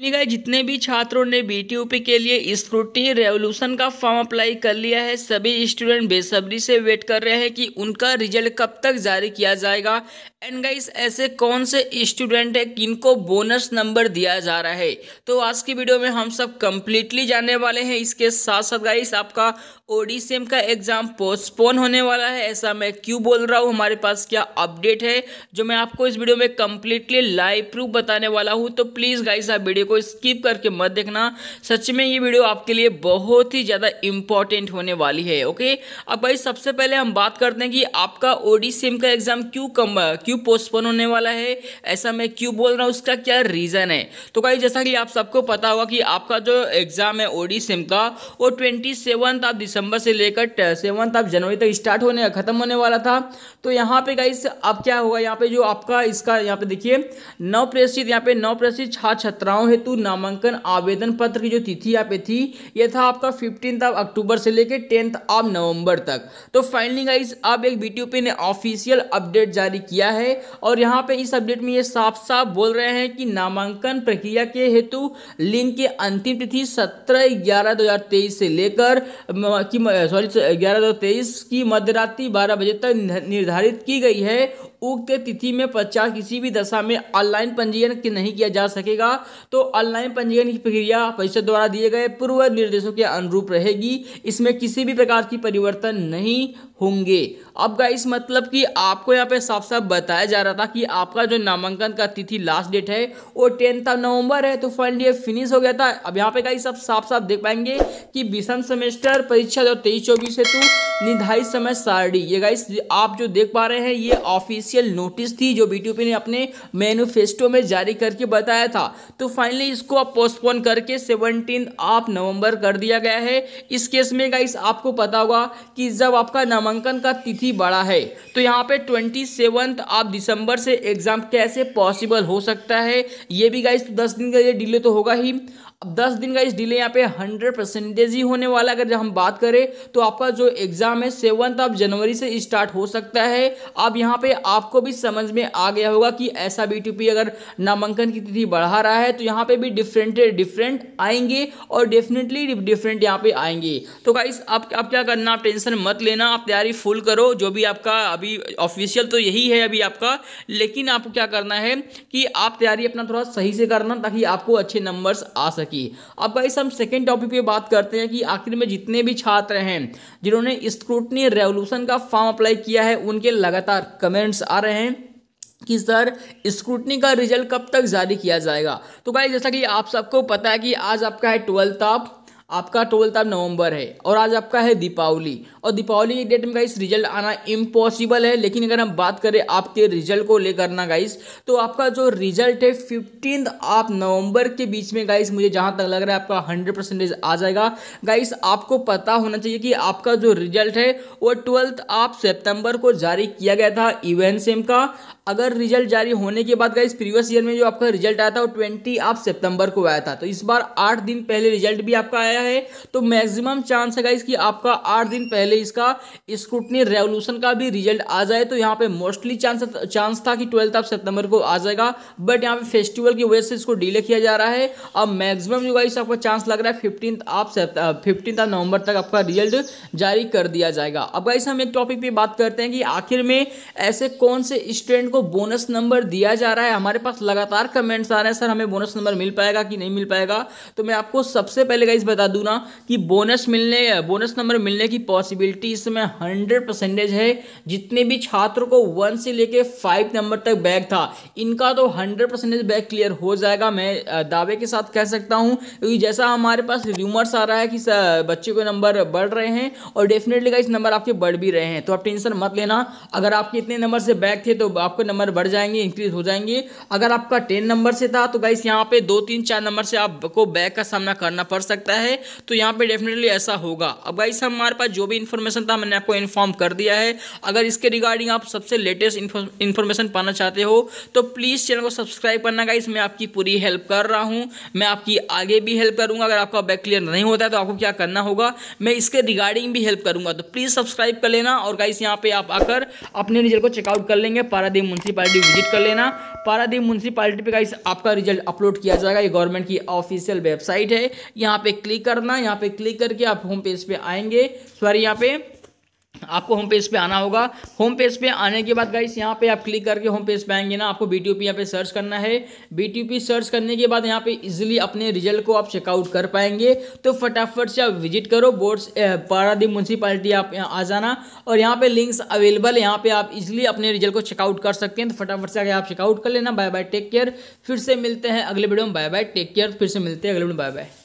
निगम जितने भी छात्रों ने बी के लिए स्क्रूटनी रेवोल्यूशन का फॉर्म अप्लाई कर लिया है सभी स्टूडेंट बेसब्री से वेट कर रहे हैं कि उनका रिजल्ट कब तक जारी किया जाएगा एंड गाइस ऐसे कौन से स्टूडेंट हैं किनको बोनस नंबर दिया जा रहा है तो आज की वीडियो में हम सब कम्प्लीटली जानने वाले हैं इसके साथ साथ गाइस आपका ओडीसीएम का एग्जाम पोस्टपोन होने वाला है ऐसा मैं क्यों बोल रहा हूँ हमारे पास क्या अपडेट है जो मैं आपको इस वीडियो में कम्प्लीटली लाइव प्रूफ बताने वाला हूँ तो प्लीज़ गाइस आप वीडियो वीडियो को स्किप करके मत देखना सच में ये वीडियो आपके लिए बहुत ही ज़्यादा इंपॉर्टेंट होने वाली है ओके अब भाई सबसे पहले हम बात करते हैं कि आपका ओडी सेम का एग्जाम क्यों कम क्यों पोस्टपोन होने वाला है ऐसा मैं क्यों बोल रहा हूँ उसका क्या रीज़न है तो भाई जैसा कि आप सबको पता होगा कि आपका जो एग्ज़ाम है ओडी सेम का वो ट्वेंटी सेवन्थ ऑफ दिसंबर से लेकर सेवन्थ ऑफ जनवरी तक स्टार्ट होने ख़त्म होने वाला था तो यहाँ पे गाइस अब क्या होगा यहाँ पे जो आपका इसका यहाँ पे देखिए नवप्रेषित यहाँ पे नवप्रेषित छात्र छात्राओं हेतु नामांकन आवेदन पत्र की जो तिथि यहाँ पे थी यह था आपका फिफ्टींथ ऑफ अक्टूबर से लेकर टेंथ ऑफ नवंबर तक तो फाइनली गाइस अब एक बी पे ने ऑफिशियल अपडेट जारी किया है और यहाँ पे इस अपडेट में ये साफ साफ बोल रहे हैं कि नामांकन प्रक्रिया के हेतु लिंक की अंतिम तिथि सत्रह ग्यारह दो से लेकर सॉरी ग्यारह दो की मध्यरात्रि बारह बजे तक निर्धारित की गई है उक्त तिथि में पश्चात किसी भी दशा में ऑनलाइन पंजीयन नहीं किया जा सकेगा तो ऑनलाइन पंजीयन की प्रक्रिया परिषद द्वारा दिए गए पूर्व निर्देशों के अनुरूप रहेगी इसमें किसी भी प्रकार की परिवर्तन नहीं होंगे अब का इस मतलब कि आपको यहाँ पे साफ साफ बताया जा रहा था कि आपका जो नामांकन का तिथि लास्ट डेट है वो टेंथ ऑफ नवंबर है तो फाइनल ये फिनिश हो गया था अब यहाँ पे का साफ साफ देख पाएंगे कि विषम सेमेस्टर परीक्षा जो तेईस चौबीस हेतु निधाई समय सारणी ये गाइस आप जो देख पा रहे हैं ये ऑफिशियल नोटिस थी जो बीटीपी ने अपने मैनिफेस्टो में जारी करके बताया था तो फाइनली इसको आप पोस्टपोन करके सेवनटीन ऑफ नवंबर कर दिया गया है इस केस में गाइस आपको पता होगा कि जब आपका नामांकन का तिथि बड़ा है तो यहाँ पे ट्वेंटी सेवन्थ ऑफ दिसंबर से एग्जाम कैसे पॉसिबल हो सकता है ये भी गाइस तो दस दिन का ये डिले तो होगा ही अब दस दिन का इस डिले यहाँ पे हंड्रेड परसेंटेज ही होने वाला अगर हम बात करें तो आपका जो एग्जाम एग्जाम है सेवंथ ऑफ जनवरी से स्टार्ट हो सकता है अब यहाँ पे आपको भी समझ में आ गया होगा कि ऐसा बी अगर नामांकन की तिथि बढ़ा रहा है तो यहाँ पे भी डिफरेंट डिफरेंट आएंगे और डेफिनेटली डिफरेंट यहाँ पे आएंगे तो गाइस आप, आप क्या करना आप टेंशन मत लेना आप तैयारी फुल करो जो भी आपका अभी ऑफिशियल तो यही है अभी आपका लेकिन आपको क्या करना है कि आप तैयारी अपना थोड़ा सही से करना ताकि आपको अच्छे नंबर आ सके अब गाइस हम सेकेंड टॉपिक पर बात करते हैं कि आखिर में जितने भी छात्र हैं जिन्होंने इस स्क्रूटनी रेवोल्यूशन का फॉर्म अप्लाई किया है उनके लगातार कमेंट्स आ रहे हैं कि सर स्क्रूटनी का रिजल्ट कब तक जारी किया जाएगा तो भाई जैसा कि आप सबको पता है कि आज आपका है ट्वेल्थ ऑफ आपका ट्वेल्थ ऑफ नवंबर है और आज आपका है दीपावली और दीपावली की डेट में गाइस रिजल्ट आना इम्पॉसिबल है लेकिन अगर हम बात करें आपके रिजल्ट को लेकर ना गाइस तो आपका जो रिजल्ट है फिफ्टीन ऑफ नवंबर के बीच में गाइस मुझे जहाँ तक लग रहा है आपका हंड्रेड परसेंटेज आ जाएगा गाइस आपको पता होना चाहिए कि आपका जो रिजल्ट है वो ट्वेल्थ ऑफ सेप्टेम्बर को जारी किया गया था इवेंट सेम का अगर रिजल्ट जारी होने के बाद गाइस प्रीवियस ईयर में जो आपका रिजल्ट आया था वो ट्वेंटी आप सितंबर को आया था तो इस बार आठ दिन पहले रिजल्ट भी आपका आया है तो मैक्सिमम चांस है गाइस कि आपका आठ दिन पहले इसका स्क्रूटनी रेवोल्यूशन का भी रिजल्ट आ जाए तो यहाँ पे मोस्टली चांस चांस था कि ट्वेल्थ ऑफ सितंबर को आ जाएगा बट यहाँ पे फेस्टिवल की वजह से इसको डिले किया जा रहा है अब मैक्सिमम जो गाइस आपका चांस लग रहा है फिफ्टीन आप फिफ्टीन ऑफ नवंबर तक आपका रिजल्ट जारी कर दिया जाएगा अब गाइस हम एक टॉपिक पर बात करते हैं कि आखिर में ऐसे कौन से स्टूडेंट को बोनस नंबर दिया जा रहा है हमारे पास लगातार कमेंट्स आ रहे हैं सर हमें बोनस नंबर मिल पाएगा कि नहीं मिल पाएगा तो मैं आपको सबसे पहले गाइज बता दूँ ना कि बोनस मिलने बोनस नंबर मिलने की पॉसिबिलिटी इसमें हंड्रेड परसेंटेज है जितने भी छात्रों को वन से लेके फाइव नंबर तक बैग था इनका तो हंड्रेड परसेंटेज बैग क्लियर हो जाएगा मैं दावे के साथ कह सकता हूँ क्योंकि जैसा हमारे पास र्यूमर्स आ रहा है कि बच्चे के नंबर बढ़ रहे हैं और डेफिनेटली इस नंबर आपके बढ़ भी रहे हैं तो आप टेंशन मत लेना अगर आपके इतने नंबर से बैग थे तो आपको आपके नंबर बढ़ जाएंगे इंक्रीज हो जाएंगे अगर आपका टेन नंबर से था तो गाइस यहाँ पे दो तीन चार नंबर से आपको बैक का सामना करना पड़ सकता है तो यहाँ पे डेफिनेटली ऐसा होगा अब गाइस हमारे पास जो भी इन्फॉर्मेशन था मैंने आपको इन्फॉर्म कर दिया है अगर इसके रिगार्डिंग आप सबसे लेटेस्ट इन्फॉर्मेशन पाना चाहते हो तो प्लीज़ चैनल को सब्सक्राइब करना गाइस मैं आपकी पूरी हेल्प कर रहा हूँ मैं आपकी आगे भी हेल्प करूँगा अगर आपका बैक क्लियर नहीं होता है तो आपको क्या करना होगा मैं इसके रिगार्डिंग भी हेल्प करूँगा तो प्लीज़ सब्सक्राइब कर लेना और गाइस यहाँ पे आप आकर अपने रिजल्ट को चेकआउट कर लेंगे पारादीप म्यूनसिपालिटी विजिट कर लेना पारादीप म्यूनसिपालिटी पे का आपका रिजल्ट अपलोड किया जाएगा ये गवर्नमेंट की ऑफिशियल वेबसाइट है यहाँ पे क्लिक करना यहाँ पे क्लिक करके आप होम पेज पे आएंगे सॉरी यहाँ पे आपको होम पेज पे आना होगा होम पेज पे आने के बाद गाइस यहाँ पे आप क्लिक करके होम पेज पे आएंगे ना आपको बी टी यहाँ पे सर्च करना है बी टी सर्च करने के बाद यहाँ पे इजीली अपने रिजल्ट को आप चेकआउट कर पाएंगे तो फटाफट से आप विजिट करो बोर्ड्स पारादीप म्यूनसिपालिटी आप आ जाना और यहाँ पे लिंक्स अवेलेबल है यहाँ पर आप इजिली अपने रिजल्ट को चेकआउट कर सकते हैं तो फटाफट से आगे आप चेकआउट कर लेना बाय बाय टेक केयर फिर से मिलते हैं अगले वीडियो में बाय बाय टेक केयर फिर से मिलते हैं अगले वीडियो बाय बाय